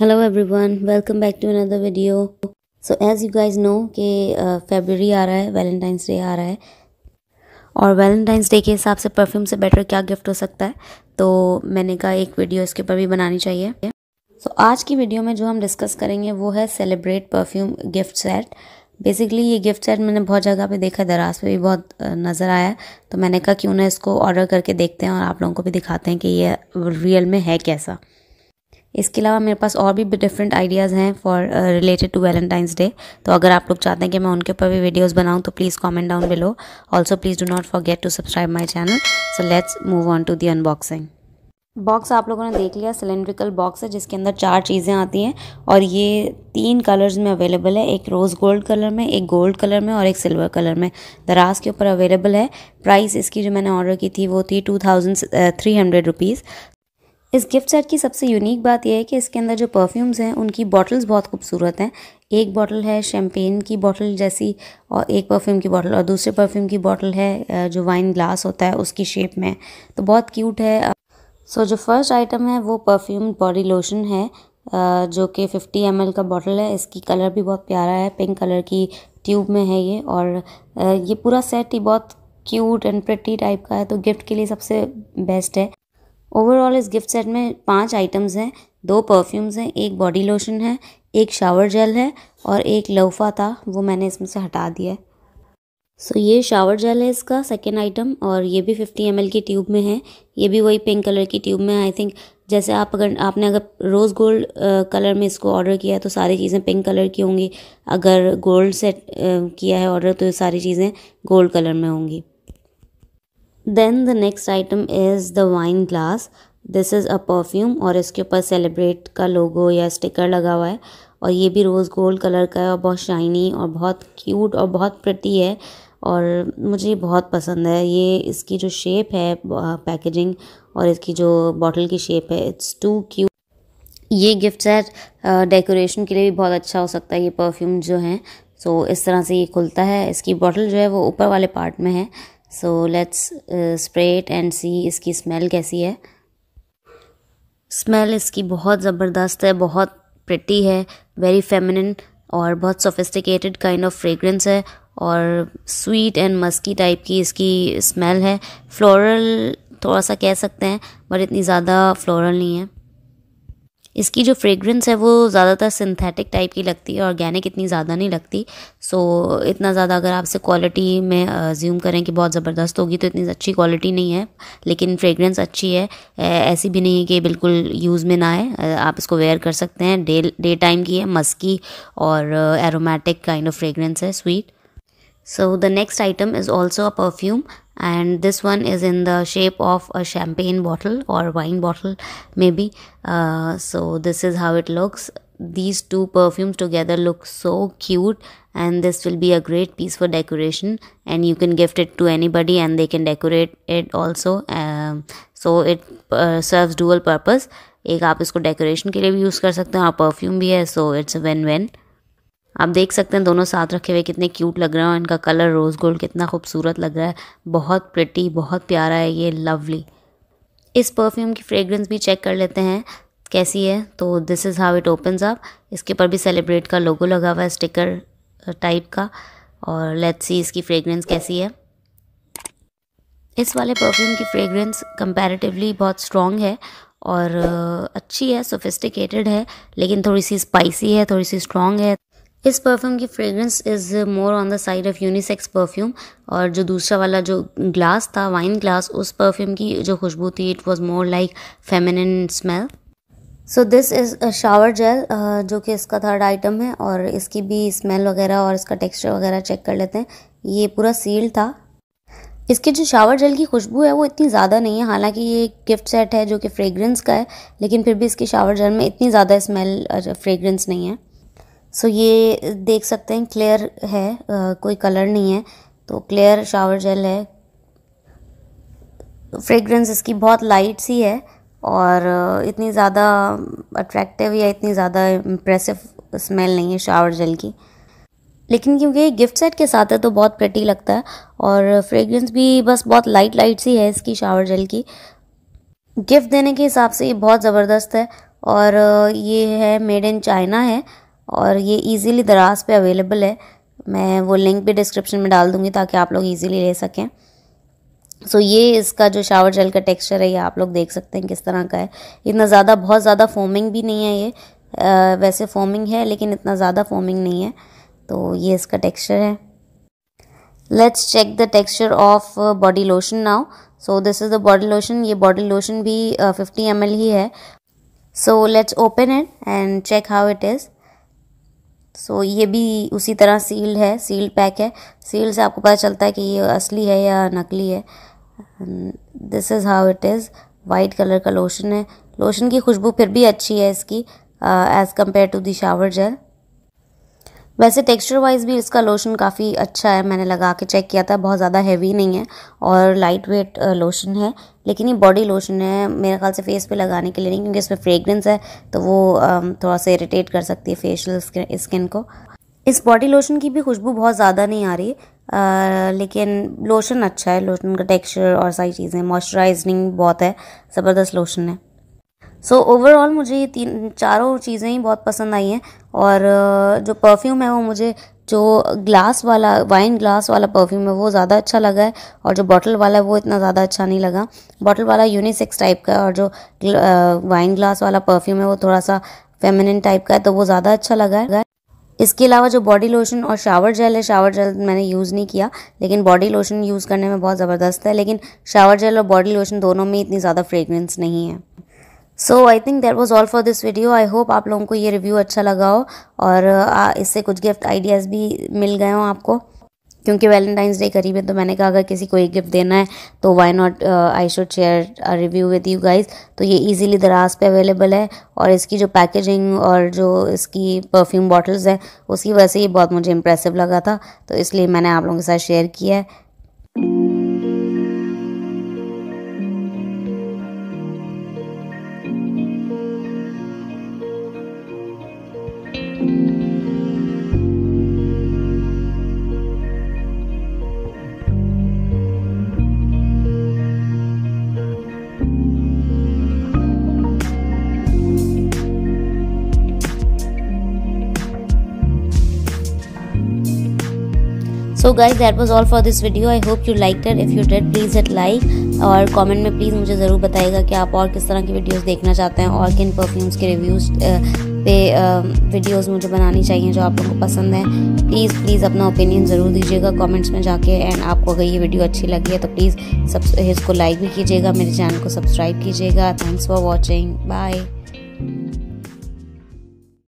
hello everyone welcome back to another video so as you guys know कि February uh, आ रहा है Valentine's day आ रहा है और वैलेंटाइंस डे के हिसाब से परफ्यूम से बेटर क्या गिफ्ट हो सकता है तो मैंने कहा एक वीडियो इसके ऊपर भी बनानी चाहिए सो so, आज की वीडियो में जो हम डिस्कस करेंगे वो है celebrate perfume gift set basically ये गिफ्ट सेट मैंने बहुत जगह पे देखा दराज पे भी बहुत uh, नज़र आया तो मैंने कहा क्यों ना इसको ऑर्डर करके देखते हैं और आप लोगों को भी दिखाते हैं कि ये रियल में है कैसा इसके अलावा मेरे पास और भी डिफरेंट आइडियाज़ हैं for related to Valentine's day तो अगर आप लोग चाहते हैं कि मैं उनके ऊपर भी वीडियोस बनाऊं तो please comment down below also please do not forget to subscribe my channel so let's move on to the unboxing box आप लोगों ने देख लिया सिलेंड्रिकल बॉक्स है जिसके अंदर चार चीज़ें आती हैं और ये तीन कलर्स में अवेलेबल है एक रोज़ गोल्ड कलर में एक गोल्ड कलर में और एक सिल्वर कलर में दराज के ऊपर अवेलेबल है प्राइस इसकी जो मैंने ऑर्डर की थी वो थी two thousand three hundred rupees इस गिफ्ट सेट की सबसे यूनिक बात यह है कि इसके अंदर जो परफ्यूम्स हैं उनकी बॉटल्स बहुत खूबसूरत हैं एक बॉटल है शैम्पेन की बॉटल जैसी और एक परफ्यूम की बॉटल और दूसरे परफ्यूम की बॉटल है जो वाइन ग्लास होता है उसकी शेप में तो बहुत क्यूट है सो so, जो फर्स्ट आइटम है वो परफ्यूम बॉडी लोशन है जो कि 50 एम का बॉटल है इसकी कलर भी बहुत प्यारा है पिंक कलर की ट्यूब में है ये और ये पूरा सेट ही बहुत क्यूट एंड प्रटी टाइप का है तो गिफ्ट के लिए सबसे बेस्ट है ओवरऑल इस गिफ्ट सेट में पांच आइटम्स हैं दो परफ्यूम्स हैं एक बॉडी लोशन है एक शावर जेल है और एक लोफा था वो मैंने इसमें से हटा दिया है सो so, ये शावर जेल है इसका सेकेंड आइटम और ये भी फिफ्टी एम की ट्यूब में है ये भी वही पिंक कलर की ट्यूब में आई थिंक जैसे आप अगर आपने अगर रोज़ गोल्ड कलर में इसको ऑर्डर किया है तो सारी चीज़ें पिंक कलर की होंगी अगर गोल्ड सेट किया है ऑर्डर तो सारी चीज़ें गोल्ड कलर में होंगी then the next item is the wine glass this is a perfume और इसके ऊपर सेलिब्रेट का लोगो या स्टिकर लगा हुआ है और ये भी रोज़ गोल्ड कलर का है और बहुत शाइनी और बहुत क्यूट और बहुत प्रटी है और मुझे बहुत पसंद है ये इसकी जो शेप है पैकेजिंग और इसकी जो बॉटल की शेप है इट्स टू क्यूट ये गिफ्ट सेट डेकोरेशन के लिए भी बहुत अच्छा हो सकता है ये परफ्यूम जो हैं सो so, इस तरह से ये खुलता है इसकी बॉटल जो है वो ऊपर वाले पार्ट में है so let's spray it and see इसकी स्मेल कैसी है स्मेल इसकी बहुत ज़बरदस्त है बहुत प्रिटी है वेरी फेमिनिन और बहुत सोफिस्टिकेटेड काइंड ऑफ फ्रेगरेंस है और स्वीट एंड मस्की टाइप की इसकी स्मेल है फ्लोरल थोड़ा सा कह सकते हैं बट इतनी ज़्यादा फ्लोरल नहीं है इसकी जो फ्रेगरेंस है वो ज़्यादातर सिंथेटिक टाइप की लगती है ऑर्गेनिक इतनी ज़्यादा नहीं लगती सो इतना ज़्यादा अगर आपसे क्वालिटी में ज्यूम करें कि बहुत ज़बरदस्त होगी तो इतनी अच्छी क्वालिटी नहीं है लेकिन फ्रेगरेंस अच्छी है ऐसी भी नहीं है कि बिल्कुल यूज़ में ना आए आप इसको वेयर कर सकते हैं डे डे टाइम की है मस्की और एरोमेटिक काइंड ऑफ फ्रेगरेंस है sweet so the next item is also a perfume and this one is in the shape of a champagne bottle or wine bottle maybe uh, so this is how it looks these two perfumes together look so cute and this will be a great piece for decoration and you can gift it to anybody and they can decorate it also um, so it uh, serves dual purpose एक आप इसको decoration के लिए भी use कर सकते हैं और परफ्यूम भी है सो इट्स win वेन आप देख सकते हैं दोनों साथ रखे हुए कितने क्यूट लग रहे हैं और इनका कलर रोज़ गोल्ड कितना खूबसूरत लग रहा है बहुत प्रिटी बहुत प्यारा है ये लवली इस परफ्यूम की फ्रेगरेंस भी चेक कर लेते हैं कैसी है तो this is how it opens up इसके ऊपर भी सेलिब्रेट का लोगो लगा हुआ है स्टिकर टाइप का और लेट्स सी इसकी फ्रेगरेंस कैसी है इस वाले परफ्यूम की फ्रेगरेंस कंपैरेटिवली बहुत स्ट्रॉन्ग है और अच्छी है सोफिस्टिकेटेड है लेकिन थोड़ी सी स्पाइसी है थोड़ी सी स्ट्रॉन्ग है इस परफ्यूम की fragrance is more on the side of unisex perfume और जो दूसरा वाला जो ग्लास था वाइन ग्लास उस परफ्यूम की जो खुशबू थी it was more like feminine smell so this is shower gel जो कि इसका थर्ड आइटम है और इसकी भी स्मेल वगैरह और इसका टेक्सचर वगैरह चेक कर लेते हैं ये पूरा सील्ड था इसकी जो शावर जेल की खुशबू है वो इतनी ज़्यादा नहीं है हालांकि ये एक गिफ्ट सेट है जो कि फ्रेगरेंस का है लेकिन फिर भी इसकी शावर जेल में इतनी ज़्यादा स्मेल फ्रेगरेंस uh, नहीं है सो ये देख सकते हैं क्लियर है कोई कलर नहीं है तो क्लियर शावर जेल है फ्रेगरेंस इसकी बहुत लाइट सी है और इतनी ज़्यादा अट्रैक्टिव या इतनी ज़्यादा इम्प्रेसिव स्मेल नहीं है शावर जेल की लेकिन क्योंकि ये गिफ्ट सेट के साथ है तो बहुत प्रटी लगता है और फ्रेगरेंस भी बस बहुत लाइट लाइट सी है इसकी शावर जेल की गिफ्ट देने के हिसाब से ये बहुत ज़बरदस्त है और ये है मेड इन चाइना है और ये इजीली दराज पे अवेलेबल है मैं वो लिंक भी डिस्क्रिप्शन में डाल दूँगी ताकि आप लोग ईज़िली ले सकें सो ये इसका जो शावर जेल का टेक्सचर है ये आप लोग देख सकते हैं किस तरह का है इतना ज़्यादा बहुत ज़्यादा फोमिंग भी नहीं है ये आ, वैसे फोमिंग है लेकिन इतना ज़्यादा फोमिंग नहीं है तो ये इसका टेक्स्चर है let's check the texture of body lotion now so this is the body lotion ये बॉडी लोशन भी फिफ्टी uh, एम ही है so let's open it and check how it is so so, ये भी उसी तरह sealed है sealed pack है सील से आपको पता चलता है कि ये असली है या नकली है this is how it is white colour का लोशन है लोशन की खुशबू फिर भी अच्छी है इसकी as compare to the shower gel वैसे टेक्सचर वाइज भी इसका लोशन काफ़ी अच्छा है मैंने लगा के चेक किया था बहुत ज़्यादा हैवी नहीं है और लाइट वेट लोशन है लेकिन ये बॉडी लोशन है मेरे ख्याल से फेस पे लगाने के लिए नहीं क्योंकि इसमें फ्रेगरेंस है तो वो थोड़ा सा इरिटेट कर सकती है फेशियल स्किन को इस बॉडी लोशन की भी खुशबू बहुत ज़्यादा नहीं आ रही आ, लेकिन लोशन अच्छा है लोशन का टेक्स्चर और सारी चीज़ें मॉइस्चराइजिंग बहुत है ज़बरदस्त लोशन है सो so, ओवरऑल मुझे ये तीन चारों चीज़ें ही बहुत पसंद आई हैं और जो परफ्यूम है वो मुझे जो ग्लास वाला वाइन ग्लास वाला परफ्यूम है वो ज़्यादा अच्छा लगा है और जो बॉटल वाला है वो इतना ज़्यादा अच्छा नहीं लगा बॉटल वाला यूनिसेक्स टाइप का है और जो वाइन ग्लास वाला परफ्यूम है वो थोड़ा सा फेमिनिन टाइप का है तो वो ज़्यादा अच्छा लगा है इसके अलावा जो बॉडी लोशन और शावर जेल है शावर जेल मैंने यूज़ नहीं किया लेकिन बॉडी लोशन यूज़ करने में बहुत ज़बरदस्त है लेकिन शावर जेल और बॉडी लोशन दोनों में इतनी ज़्यादा फ्रेगरेंस नहीं है so I think that was all for this video I hope आप लोगों को ये रिव्यू अच्छा लगा हो और इससे कुछ गिफ्ट आइडियाज़ भी मिल गए हों आपको क्योंकि वैलेंटाइंस डे करीब है तो मैंने कहा अगर किसी को एक गिफ्ट देना है तो why not I should share review with you guys तो ये इजीली दराज पे अवेलेबल है और इसकी जो पैकेजिंग और जो इसकी परफ्यूम बॉटल्स है उसकी वजह से ये बहुत मुझे इंप्रेसिव लगा था तो इसलिए मैंने आप लोगों के साथ शेयर किया है so guys that was all for this video I hope you like that if you that please hit like और कमेंट में प्लीज़ मुझे ज़रूर बताएगा कि आप और किस तरह की वीडियोस देखना चाहते हैं और किन परफ्यूम्स के रिव्यूज़ पे वीडियोस मुझे बनानी चाहिए जो आप लोगों को पसंद है प्लीज़ प्लीज़ अपना ओपिनियन ज़रूर दीजिएगा कमेंट्स में जाके एंड आपको अगर ये वीडियो अच्छी लगी है तो प्लीज़ सब इसको लाइक भी कीजिएगा मेरे चैनल को सब्सक्राइब कीजिएगा थैंक्स फॉर वॉचिंग बाय